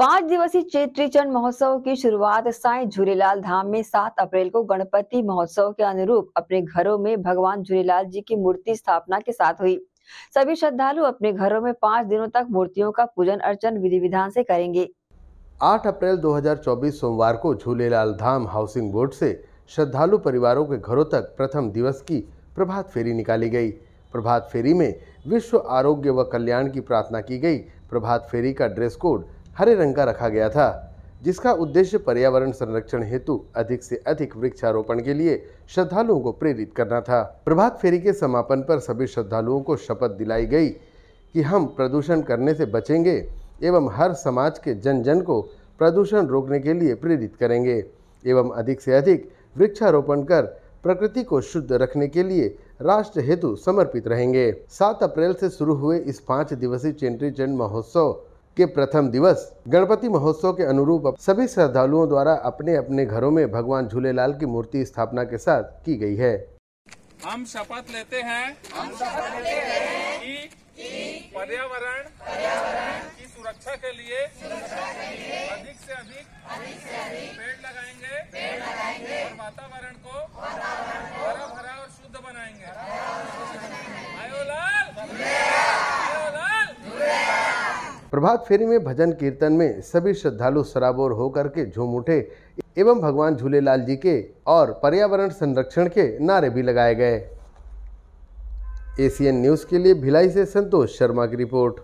पांच दिवसीय चेत्री चंद महोत्सव की शुरुआत साई झूलेलाल धाम में सात अप्रैल को गणपति महोत्सव के अनुरूप अपने घरों में भगवान झूलेलाल जी की मूर्ति स्थापना के साथ हुई सभी श्रद्धालु अपने घरों में पांच दिनों तक मूर्तियों का पूजन अर्चन विधि विधान से करेंगे 8 अप्रैल 2024 सोमवार को झूलेलाल धाम हाउसिंग बोर्ड से श्रद्धालु परिवारों के घरों तक प्रथम दिवस की प्रभात फेरी निकाली गई प्रभात फेरी में विश्व आरोग्य व कल्याण की प्रार्थना की गई प्रभात फेरी का ड्रेस कोड हरे रंग का रखा गया था जिसका उद्देश्य पर्यावरण संरक्षण हेतु अधिक से अधिक वृक्षारोपण के लिए श्रद्धालुओं को प्रेरित करना था प्रभात फेरी के समापन पर सभी श्रद्धालुओं को शपथ दिलाई गई कि हम प्रदूषण करने से बचेंगे एवं हर समाज के जन जन को प्रदूषण रोकने के लिए प्रेरित करेंगे एवं अधिक से अधिक वृक्षारोपण कर प्रकृति को शुद्ध रखने के लिए राष्ट्र हेतु समर्पित रहेंगे सात अप्रैल से शुरू हुए इस पाँच दिवसीय चेंट्री चंड महोत्सव के प्रथम दिवस गणपति महोत्सव के अनुरूप सभी श्रद्धालुओं द्वारा अपने अपने घरों में भगवान झूलेलाल की मूर्ति स्थापना के साथ की गई है हम शपथ लेते हैं हम शपथ लेते हैं कि पर्यावरण की सुरक्षा के लिए अधिक से अधिक पेड़ लगाएंगे और वातावरण को प्रभात फेरी में भजन कीर्तन में सभी श्रद्धालु सराबोर होकर के झूम उठे एवं भगवान झूलेलाल जी के और पर्यावरण संरक्षण के नारे भी लगाए गए एशियन न्यूज़ के लिए भिलाई से संतोष शर्मा की रिपोर्ट